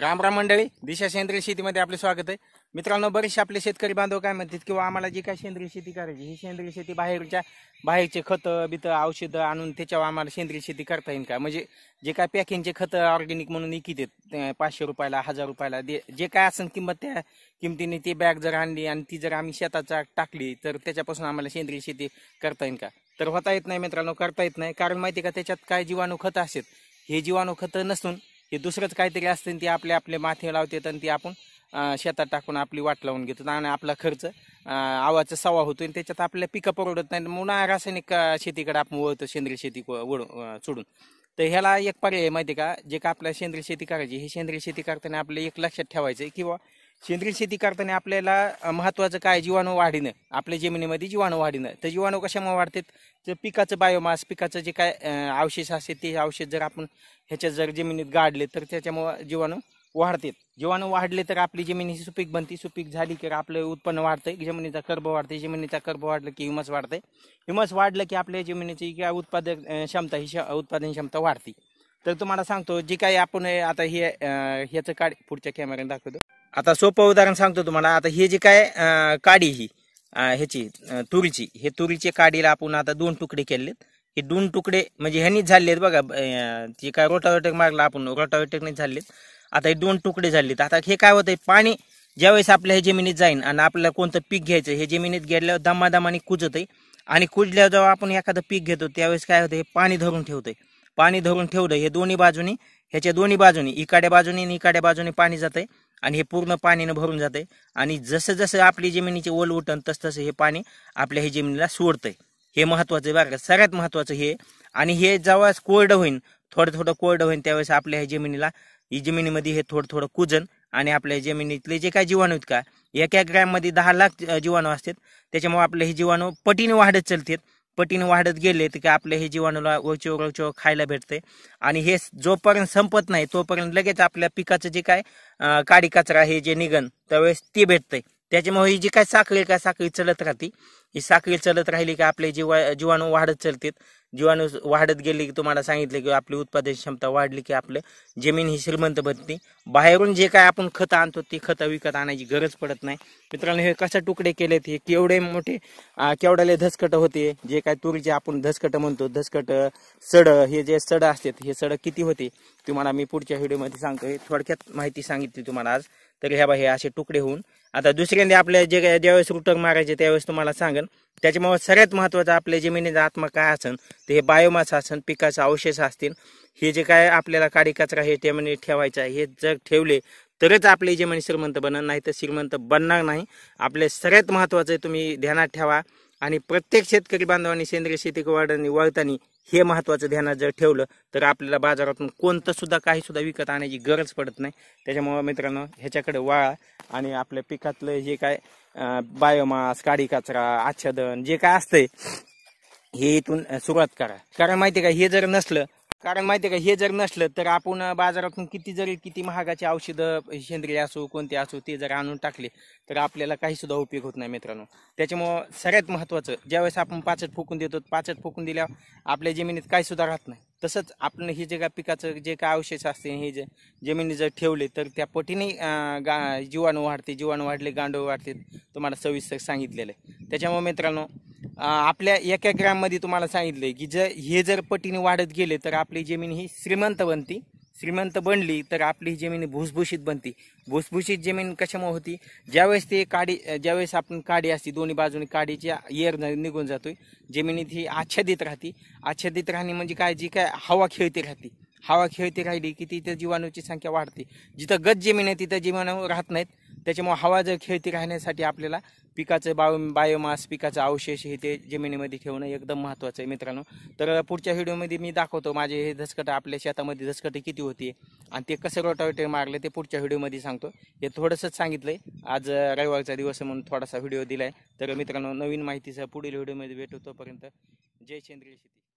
राम राम मंडळी दिशा सेंद्रिय शेतीमध्ये आपले स्वागत आहे मित्रांनो बरेचसे आपले शेतकरी बांधव काय म्हणतात किंवा आम्हाला जी काय सेंद्रिय शेती करायची ही सेंद्रिय शेती बाहेरच्या बाहेरचे खतं बित औषधं आणून त्याच्यावर आम्हाला सेंद्रिय शेती करता येईल का म्हणजे जे काय पॅकिंगचे खत ऑर्गेनिक म्हणून इकित आहेत पाचशे रुपयाला हजार रुपयाला जे काय असं किंमत त्या किमतीने ती बॅग जर आणली आणि ती जर आम्ही शेताचा टाकली तर त्याच्यापासून आम्हाला सेंद्रिय शेती करता येईल का तर होता येत नाही मित्रांनो करता येत नाही कारण माहिती का त्याच्यात काय जीवाणू खतं असतात हे जीवाणू खतं नसून हे दुसरंच काहीतरी असतं आणि ते आपले आपले माथे लावते आणि ते आपण शेतात टाकून आपली वाट लावून घेतो आणि आपला खर्च आवाचा सवा होतो आणि त्याच्यात आपल्या पिकं परवडत नाही म्हणून रासायनिक शेतीकडे आपण वळतो सेंद्रिय शेती सोडून तर ह्याला एक पर्याय माहिती का जे का आपल्या सेंद्रिय शेती करायची हे सेंद्रिय शेती करताना आपल्याला एक लक्षात ठेवायचं किंवा सेंद्रिय शेती करताना आपल्याला महत्वाचं काय जीवाणू वाढीनं आपल्या जमिनीमध्ये जीवाणू वाढीनं तर जीवाणू कशामुळे वाढतात जर पिकाचं बायोमास पिकाचं जे काय अवशेष असते ते अवशेष जर आपण ह्याच्यात जर जमिनीत गाडले तर त्याच्यामुळं जीवाणू वाढतात जीवाणू वाढले तर आपली जमीन ही सुपीक बनते सुपीक झाली की आपलं उत्पन्न वाढतं जमिनीचा कर्ब वाढते जमिनीचा कर्ब वाढलं की हिमस वाढते हिमस वाढलं की आपल्या जमिनीची काय उत्पादक क्षमता ही उत्पादन क्षमता वाढते तर तुम्हाला सांगतो जे काही आपण आता हे ह्याचं काढ पुढच्या कॅमेऱ्याने दाखवतो आता सोप उदाहरण सांगतो तुम्हाला आता हे जे काय अं, काडी ही अं, ह्याची अं, तुरीची हे तुरीच्या काडीला आपण आता दोन तुकडे के लिए दोन तुकडे म्हणजे ह्यांनीच झालेत बघा ते काय मारला आपण रोटावेटेकने झालेत आता हे दोन तुकडे आता हे का होते पाणी ज्यावेळेस आपल्या हे जमिनीत जाईन आणि आपल्याला पीक घाय हे जमिनीत गेल्यावर दमादमाने कुजत आहे आणि कुजल्यावर जेव्हा आपण पीक घेतो त्यावेळेस काय होतं हे पाणी धरून ठेवतंय पाणी धरून ह्याच्या दोन्ही बाजूने इकाड्या बाजूने आणि इकाड्या बाजूने पाणी आहे आणि हे पूर्ण पाण्यानं भरून आहे आणि जसं जसं आपली जमिनीचे ओल उठण तसं तसं हे पाणी आपल्या हे जमिनीला सोडतंय हे महत्वाचं बरं सगळ्यात महत्वाचं हे आणि हे जेव्हा कोरडं होईल थोडं थोडं कोरडं होईल त्यावेळेस आपल्या ह्या जमिनीला ही जमिनीमध्ये हे थोडं थोडं कुजन आणि आपल्या जमिनीतले जे काय जीवाणू आहेत का एका ग्रॅममध्ये दहा लाख जीवाणू असतात त्याच्यामुळे आपले हे जीवाणू पटीने वाढत चालतात पटीने वाढत गेले तर की आपल्या हे जीवाणूला वरचेवर वरचेवर खायला भेटते आणि हे जोपर्यंत संपत नाही तोपर्यंत लगेच आपल्या पिकाचं जे काय काडी कचरा हे जे निघन त्यावेळेस ते भेटते त्याच्यामुळे ही जी काय साखळी काय साखळी चलत राहते ही साखळी चलत राहिली की आपले जीवा जीवाणू वाढत चलते जीवाणू वाढत गेले की तुम्हाला सांगितलं की आपली उत्पादन क्षमता वाढली की आपलं जमीन ही श्रीमंत बनते बाहेरून जे काय आपण खतं आणतो ती खतं विकत आणायची गरज पडत नाही मित्रांनो हे कशा तुकडे केलेत हे केवढे मोठे केवढ्याले धसकट होते जे काय तुरीचे आपण धसकट म्हणतो धसकट सड हे जे सड असतात हे सड किती होते तुम्हाला मी पुढच्या व्हिडिओमध्ये सांगतो थोडक्यात माहिती सांगितली तुम्हाला आज तर ह्या बाहे असे तुकडे होऊन आता दुसऱ्यांदा आपले जे काय ज्यावेळेस रुटक मारायचे त्यावेळेस तुम्हाला सांगेन त्याच्यामुळे सगळ्यात महत्त्वाचं आपल्या जमिनीचा आत्मा काय असेल तर हे बायोमास असेल पिकाचे अवशेष असतील हे जे काय आपल्याला काडी कचरा हे त्यामध्ये ठेवायचा हे जर ठेवले तरच आपली जमिनी श्रीमंत बनणार नाही तर श्रीमंत बनणार नाही आपले सगळ्यात महत्त्वाचं तुम्ही ध्यानात ठेवा आणि प्रत्येक शेतकरी बांधवांनी सेंद्रिय शेती वाढ वळताना हे महत्वाचं ध्यानात जर ठेवलं तर आपल्याला बाजारातून कोणतं सुद्धा काही सुद्धा विकत आणायची गरज पडत नाही त्याच्यामुळं मित्रांनो ह्याच्याकडे वाळा आणि आपल्या पिकातलं जे काय बायोमास काडी कचरा आच्छादन जे काय असतंय हे इथून सुरुवात करा कारण माहिती का हे जर नसलं कारण माहिती आहे का हे जर नसलं तर आपण बाजारातून किती जरी किती महागाची औषधं सेंद्रिय असो कोणते असो ते जर आणून टाकले तर आपल्याला काहीसुद्धा उपयोग होत नाही मित्रांनो त्याच्यामुळं सगळ्यात महत्त्वाचं ज्यावेळेस आपण पाचट फुकून देतो पाचट फुकून दिल्यावर आपल्या जमिनीत काही सुद्धा राहत नाही तसंच आपण हे जे काय पिकाचं जे काय अवशेष असते हे जे जमिनी जर ठेवले तर त्या पटीने गा जीवाणू वाढते जीवाणू वाढले गांडू वाढते तुम्हाला सविस्तर सांगितलेलं आहे त्याच्यामुळे मित्रांनो आपल्या एका ग्रॅममध्ये तुम्हाला सांगितलं की जर हे जर पटीने वाढत गेले तर आपली जमीन ही श्रीमंत बनती श्रीमंत बनली तर आपली ही जमीन भुसभुशीत बनती भुसभुशीत जमीन कशामुळे होती ज्यावेळेस ते काडी ज्यावेळेस आपण काडी असते दोन्ही बाजूने काडीच्या एअर निघून जातोय जमिनीत ही आच्छादित राहती आच्छादित राहणे म्हणजे काय जी काय हवा खेळती राहती हवा खेळती राहिली की तिथे जीवाणूची संख्या वाढते जिथं गत जमीन आहे तिथं जीवाणू राहत नाहीत त्याच्यामुळे हवा जर खेळती राहण्यासाठी आपल्याला पिकाचं बायो बायोमास पिकाचं अवशेष हे ते जमिनीमध्ये ठेवणं एकदम महत्त्वाचं आहे मित्रांनो तर पुढच्या व्हिडिओमध्ये मी दाखवतो माझे हे धसकटं आपल्या शेतामध्ये धसकटे किती होती आणि ते कसं रोटावेटर मारले ते पुढच्या व्हिडिओमध्ये सांगतो हे थोडंसंच सांगितलं आहे आज रविवारचा दिवस म्हणून थोडासा व्हिडिओ दिला आहे तर मित्रांनो नवीन माहितीचा पुढील व्हिडिओमध्ये भेटू तोपर्यंत जय सेंद्रिय